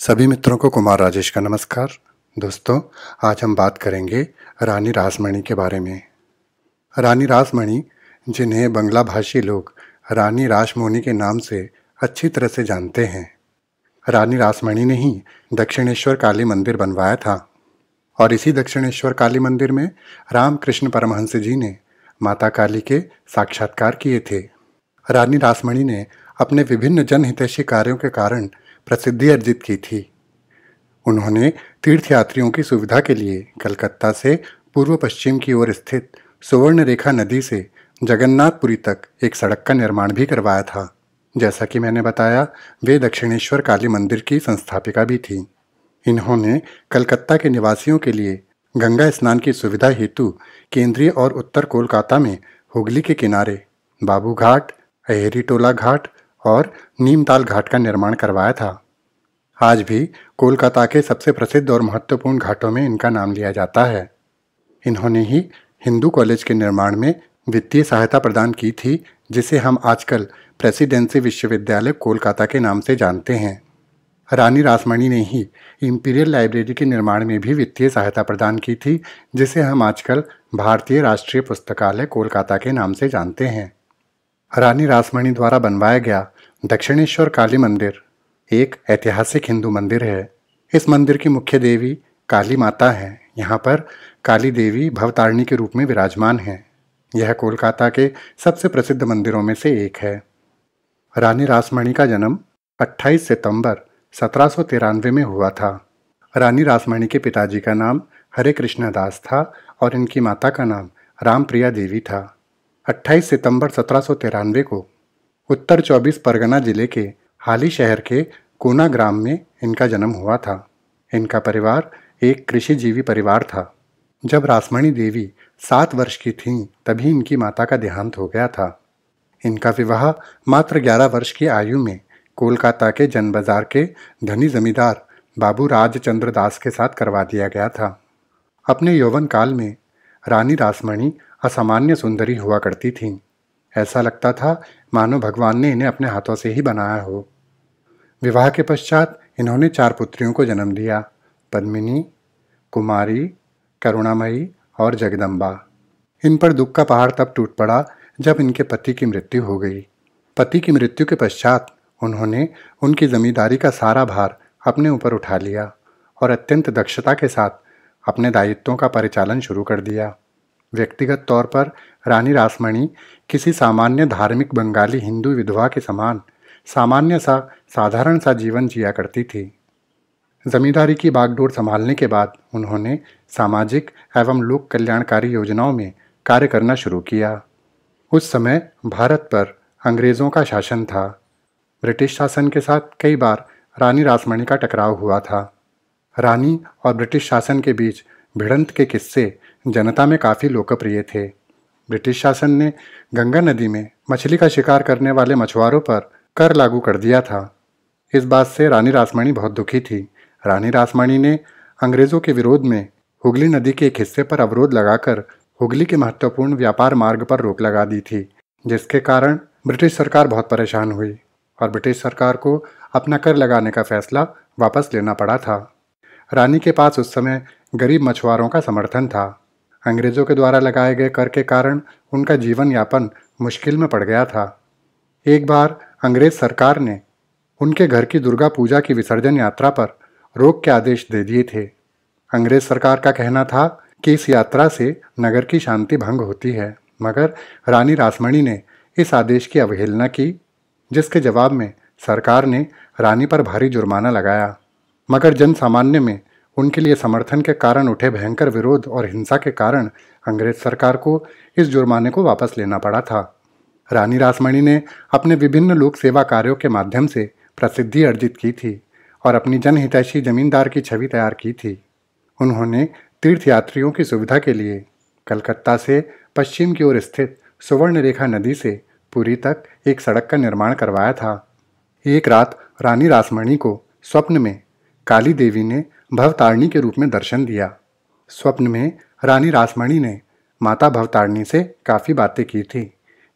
सभी मित्रों को कुमार राजेश का नमस्कार दोस्तों आज हम बात करेंगे रानी रासमणि के बारे में रानी रासमणि जिन्हें बंगला भाषी लोग रानी रासमोनी के नाम से अच्छी तरह से जानते हैं रानी रासमणि ने ही दक्षिणेश्वर काली मंदिर बनवाया था और इसी दक्षिणेश्वर काली मंदिर में रामकृष्ण परमहंस जी ने माता काली के साक्षात्कार किए थे रानी रासमणि ने अपने विभिन्न जनहितैषी कार्यों के कारण प्रसिद्धि अर्जित की थी उन्होंने तीर्थयात्रियों की सुविधा के लिए कलकत्ता से पूर्व पश्चिम की ओर स्थित सुवर्ण रेखा नदी से जगन्नाथपुरी तक एक सड़क का निर्माण भी करवाया था जैसा कि मैंने बताया वे दक्षिणेश्वर काली मंदिर की संस्थापिका भी थीं इन्होंने कलकत्ता के निवासियों के लिए गंगा स्नान की सुविधा हेतु केंद्रीय और उत्तर कोलकाता में हुगली के किनारे बाबू घाट अहेरी टोला घाट और नीमताल घाट का निर्माण करवाया था आज भी कोलकाता के सबसे प्रसिद्ध और महत्वपूर्ण घाटों में इनका नाम लिया जाता है इन्होंने ही हिंदू कॉलेज के निर्माण में वित्तीय सहायता प्रदान की थी जिसे हम आजकल प्रेसिडेंसी विश्वविद्यालय कोलकाता के नाम से जानते हैं रानी रासमणी ने ही इम्पीरियल लाइब्रेरी के निर्माण में भी वित्तीय सहायता प्रदान की थी जिसे हम आजकल भारतीय राष्ट्रीय पुस्तकालय कोलकाता के नाम से जानते हैं रानी रासमणी द्वारा बनवाया गया दक्षिणेश्वर काली मंदिर एक ऐतिहासिक हिंदू मंदिर है इस मंदिर की मुख्य देवी काली माता है यहाँ पर काली देवी भवतारिणी के रूप में विराजमान है यह कोलकाता के सबसे प्रसिद्ध मंदिरों में से एक है रानी रासमणी का जन्म 28 सितंबर सत्रह में हुआ था रानी रासमणी के पिताजी का नाम हरे कृष्णा दास था और इनकी माता का नाम रामप्रिया देवी था 28 सितंबर सत्रह को उत्तर 24 परगना जिले के हाली शहर के कोना ग्राम में इनका जन्म हुआ था इनका परिवार एक कृषिजीवी परिवार था जब रासमणी देवी सात वर्ष की थीं तभी इनकी माता का देहांत हो गया था इनका विवाह मात्र ग्यारह वर्ष की आयु में कोलकाता के जन बाजार के धनी जमींदार बाबू राजचंद्र दास के साथ करवा दिया गया था अपने यौवन काल में रानी रासमणी असामान्य सुंदरी हुआ करती थीं ऐसा लगता था मानो भगवान ने इन्हें अपने हाथों से ही बनाया हो विवाह के पश्चात इन्होंने चार पुत्रियों को जन्म दिया पद्मिनी कुमारी करुणामयी और जगदम्बा इन पर दुख का पहाड़ तब टूट पड़ा जब इनके पति की मृत्यु हो गई पति की मृत्यु के पश्चात उन्होंने उनकी जमींदारी का सारा भार अपने ऊपर उठा लिया और अत्यंत दक्षता के साथ अपने दायित्वों का परिचालन शुरू कर दिया व्यक्तिगत तौर पर रानी रासमणी किसी सामान्य धार्मिक बंगाली हिंदू विधवा के समान सामान्य सा साधारण सा जीवन जिया करती थी जमींदारी की बागडोर संभालने के बाद उन्होंने सामाजिक एवं लोक कल्याणकारी योजनाओं में कार्य करना शुरू किया उस समय भारत पर अंग्रेज़ों का शासन था ब्रिटिश शासन के साथ कई बार रानी रासमणी का टकराव हुआ था रानी और ब्रिटिश शासन के बीच भिड़ंत के किस्से जनता में काफ़ी लोकप्रिय थे ब्रिटिश शासन ने गंगा नदी में मछली का शिकार करने वाले मछुआरों पर कर लागू कर दिया था इस बात से रानी रासमणी बहुत दुखी थी रानी रासमणी ने अंग्रेज़ों के विरोध में हुगली नदी के एक हिस्से पर अवरोध लगाकर हुगली के महत्वपूर्ण व्यापार मार्ग पर रोक लगा दी थी जिसके कारण ब्रिटिश सरकार बहुत परेशान हुई और ब्रिटिश सरकार को अपना कर लगाने का फैसला वापस लेना पड़ा था रानी के पास उस समय गरीब मछुआरों का समर्थन था अंग्रेज़ों के द्वारा लगाए गए कर के कारण उनका जीवन यापन मुश्किल में पड़ गया था एक बार अंग्रेज सरकार ने उनके घर की दुर्गा पूजा की विसर्जन यात्रा पर रोक के आदेश दे दिए थे अंग्रेज सरकार का कहना था कि इस यात्रा से नगर की शांति भंग होती है मगर रानी रासमणी ने इस आदेश की अवहेलना की जिसके जवाब में सरकार ने रानी पर भारी जुर्माना लगाया मगर जन सामान्य में उनके लिए समर्थन के कारण उठे भयंकर विरोध और हिंसा के कारण अंग्रेज सरकार को इस जुर्माने को वापस लेना पड़ा था रानी रासमणी ने अपने विभिन्न लोक सेवा कार्यों के माध्यम से प्रसिद्धि अर्जित की थी और अपनी जनहितैषी जमींदार की छवि तैयार की थी उन्होंने तीर्थयात्रियों की सुविधा के लिए कलकत्ता से पश्चिम की ओर स्थित सुवर्णरेखा नदी से पुरी तक एक सड़क का निर्माण करवाया था एक रात रानी रासमणी को स्वप्न में काली देवी ने भवतारिणी के रूप में दर्शन दिया स्वप्न में रानी रासमणि ने माता भवतारिणी से काफ़ी बातें की थी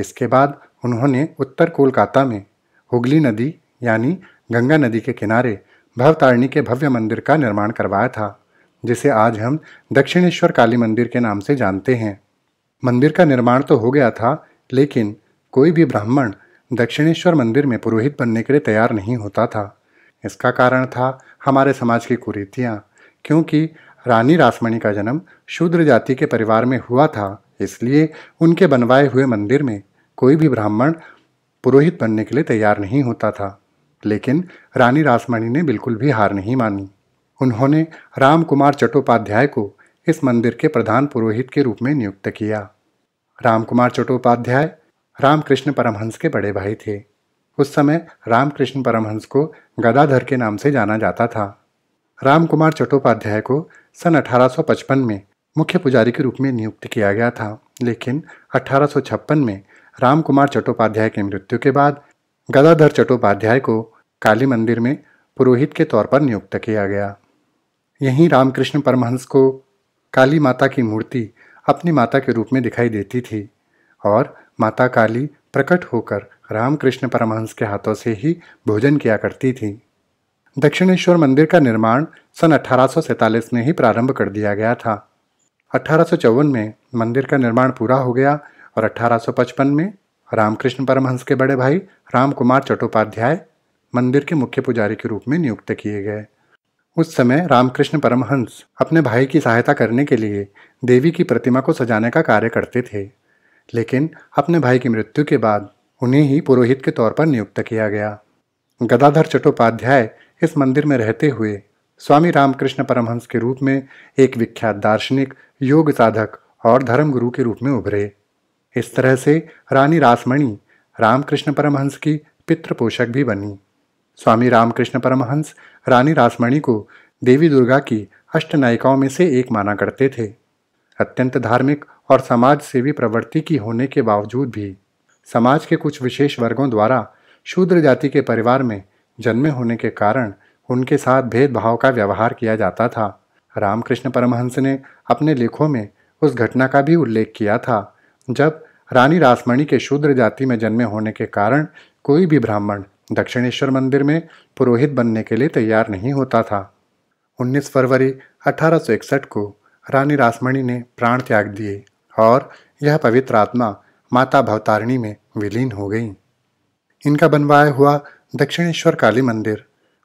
इसके बाद उन्होंने उत्तर कोलकाता में हुगली नदी यानी गंगा नदी के किनारे भवतारिणी के भव्य मंदिर का निर्माण करवाया था जिसे आज हम दक्षिणेश्वर काली मंदिर के नाम से जानते हैं मंदिर का निर्माण तो हो गया था लेकिन कोई भी ब्राह्मण दक्षिणेश्वर मंदिर में पुरोहित बनने के लिए तैयार नहीं होता था इसका कारण था हमारे समाज की कुरीतियाँ क्योंकि रानी रासमणी का जन्म शूद्र जाति के परिवार में हुआ था इसलिए उनके बनवाए हुए मंदिर में कोई भी ब्राह्मण पुरोहित बनने के लिए तैयार नहीं होता था लेकिन रानी रासमणी ने बिल्कुल भी हार नहीं मानी उन्होंने राम कुमार चट्टोपाध्याय को इस मंदिर के प्रधान पुरोहित के रूप में नियुक्त किया राम कुमार चट्टोपाध्याय रामकृष्ण परमहंस के बड़े भाई थे उस समय रामकृष्ण परमहंस को गदाधर के नाम से जाना जाता था राम कुमार चट्टोपाध्याय को सन 1855 में मुख्य पुजारी के रूप में नियुक्त किया गया था लेकिन 1856 में राम कुमार चट्टोपाध्याय की मृत्यु के बाद गदाधर चट्टोपाध्याय को काली मंदिर में पुरोहित के तौर पर नियुक्त किया गया यहीं रामकृष्ण परमहंस को काली माता की मूर्ति अपनी माता के रूप में दिखाई देती थी और माता काली प्रकट होकर रामकृष्ण परमहंस के हाथों से ही भोजन किया करती थी दक्षिणेश्वर मंदिर का निर्माण सन अठारह में ही प्रारंभ कर दिया गया था अठारह में मंदिर का निर्माण पूरा हो गया और 1855 में रामकृष्ण परमहंस के बड़े भाई रामकुमार चट्टोपाध्याय मंदिर के मुख्य पुजारी के रूप में नियुक्त किए गए उस समय रामकृष्ण परमहंस अपने भाई की सहायता करने के लिए देवी की प्रतिमा को सजाने का कार्य करते थे लेकिन अपने भाई की मृत्यु के बाद उन्हें ही पुरोहित के तौर पर नियुक्त किया गया गदाधर चट्टोपाध्याय इस मंदिर में रहते हुए स्वामी रामकृष्ण परमहंस के रूप में एक विख्यात दार्शनिक योग साधक और धर्मगुरु के रूप में उभरे इस तरह से रानी रासमणि रामकृष्ण परमहंस की पितृपोषक भी बनी स्वामी रामकृष्ण परमहंस रानी रासमणि को देवी दुर्गा की अष्ट नायिकाओं में से एक माना करते थे अत्यंत धार्मिक और समाज सेवी प्रवृत्ति की होने के बावजूद भी समाज के कुछ विशेष वर्गों द्वारा शूद्र जाति के परिवार में जन्मे होने के कारण उनके साथ भेदभाव का व्यवहार किया जाता था रामकृष्ण परमहंस ने अपने लेखों में उस घटना का भी उल्लेख किया था जब रानी रासमणि के शूद्र जाति में जन्मे होने के कारण कोई भी ब्राह्मण दक्षिणेश्वर मंदिर में पुरोहित बनने के लिए तैयार नहीं होता था 19 फरवरी 1861 को रानी रासमणि ने प्राण त्याग दिए और यह पवित्र आत्मा माता भवतारिणी में विलीन हो गई इनका बनवाया हुआ दक्षिणेश्वर काली मंदिर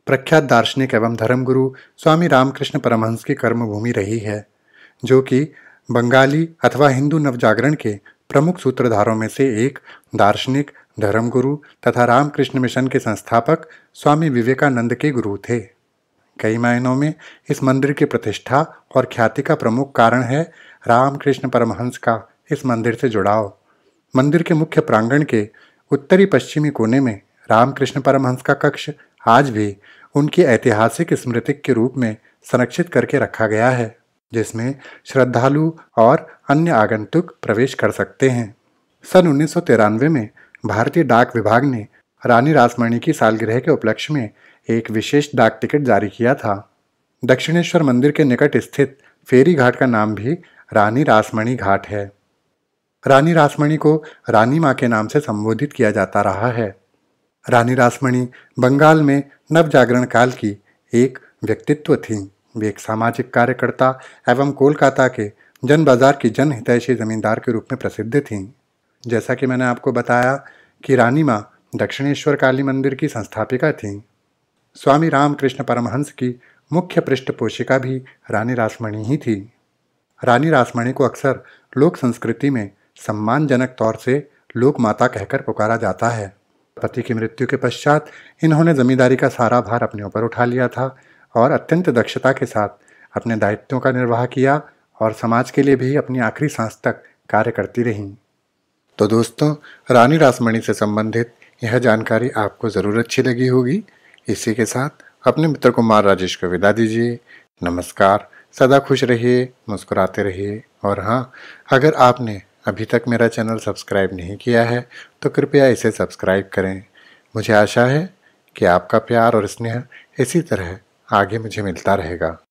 प्रख्यात दार्शनिक एवं धर्मगुरु स्वामी रामकृष्ण परमहंस की कर्मभूमि रही है जो कि बंगाली अथवा हिंदू नवजागरण के प्रमुख सूत्रधारों में से एक दार्शनिक धर्मगुरु तथा रामकृष्ण मिशन के संस्थापक स्वामी विवेकानंद के गुरु थे कई मायनों में इस मंदिर की प्रतिष्ठा और ख्याति का प्रमुख कारण है रामकृष्ण परमहंस का इस मंदिर से जुड़ाव मंदिर के मुख्य प्रांगण के उत्तरी पश्चिमी कोने में रामकृष्ण परमहंस का कक्ष आज भी उनकी ऐतिहासिक स्मृति के रूप में संरक्षित करके रखा गया है जिसमें श्रद्धालु और अन्य आगंतुक प्रवेश कर सकते हैं सन उन्नीस में भारतीय डाक विभाग ने रानी रासमणी की सालगिरह के उपलक्ष्य में एक विशेष डाक टिकट जारी किया था दक्षिणेश्वर मंदिर के निकट स्थित फेरी घाट का नाम भी रानी रासमणी घाट है रानी रासमणी को रानी माँ के नाम से संबोधित किया जाता रहा है रानी रासमणी बंगाल में नव जागरण काल की एक व्यक्तित्व थीं वे एक सामाजिक कार्यकर्ता एवं कोलकाता के जन बाजार की जनहितैषी जमींदार के रूप में प्रसिद्ध थीं जैसा कि मैंने आपको बताया कि रानी माँ दक्षिणेश्वर काली मंदिर की संस्थापिका थीं स्वामी रामकृष्ण परमहंस की मुख्य पृष्ठपोषिका भी रानी रासमणी ही थी रानी रासमणी को अक्सर लोक संस्कृति में सम्मानजनक तौर से लोक माता कहकर पुकारा जाता है पति की मृत्यु के पश्चात इन्होंने जमींदारी का सारा भार अपने ऊपर उठा लिया था और अत्यंत दक्षता के साथ अपने दायित्वों का निर्वाह किया और समाज के लिए भी अपनी आखिरी सांस तक कार्य करती रहीं तो दोस्तों रानी रासमणी से संबंधित यह जानकारी आपको ज़रूर अच्छी लगी होगी इसी के साथ अपने मित्र कुमार राजेश को विदा दीजिए नमस्कार सदा खुश रहिए मुस्कुराते रहिए और हाँ अगर आपने अभी तक मेरा चैनल सब्सक्राइब नहीं किया है तो कृपया इसे सब्सक्राइब करें मुझे आशा है कि आपका प्यार और स्नेह इसी तरह आगे मुझे मिलता रहेगा